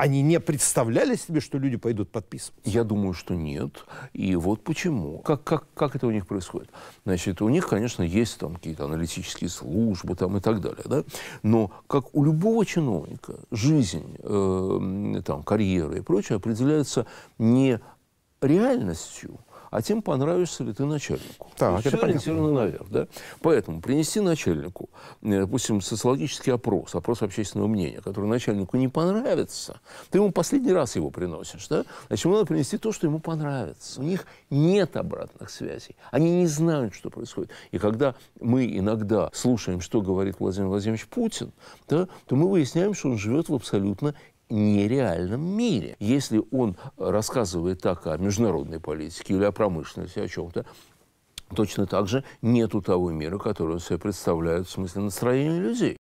Они не представляли себе, что люди пойдут подписываться? Я думаю, что нет. И вот почему. Как, как, как это у них происходит? Значит, у них, конечно, есть там какие-то аналитические службы там, и так далее. Да? Но как у любого чиновника жизнь, э, там, карьера и прочее определяется не реальностью, а тем понравишься ли ты начальнику. Так, Все это ориентировано наверх. Да? Поэтому принести начальнику, э, допустим, социологический опрос, опрос общественного мнения, который начальнику не понравится, ты ему последний раз его приносишь. Да? Значит, ему надо принести то, что ему понравится. У них нет обратных связей. Они не знают, что происходит. И когда мы иногда слушаем, что говорит Владимир Владимирович Путин, да, то мы выясняем, что он живет в абсолютно нереальном мире. Если он рассказывает так о международной политике или о промышленности, о чем-то, точно так же нету того мира, который он себе представляет в смысле настроения людей.